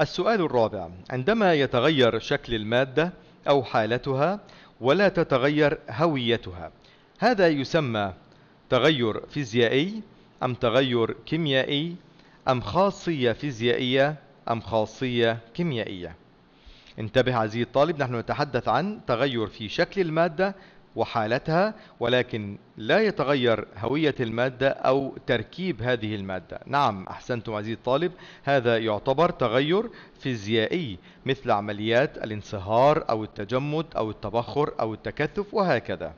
السؤال الرابع عندما يتغير شكل المادة أو حالتها ولا تتغير هويتها هذا يسمى تغير فيزيائي أم تغير كيميائي أم خاصية فيزيائية أم خاصية كيميائية انتبه عزيزي الطالب نحن نتحدث عن تغير في شكل المادة وحالتها ولكن لا يتغير هوية المادة أو تركيب هذه المادة نعم أحسنتم عزيزي الطالب هذا يعتبر تغير فيزيائي مثل عمليات الانصهار أو التجمد أو التبخر أو التكثف وهكذا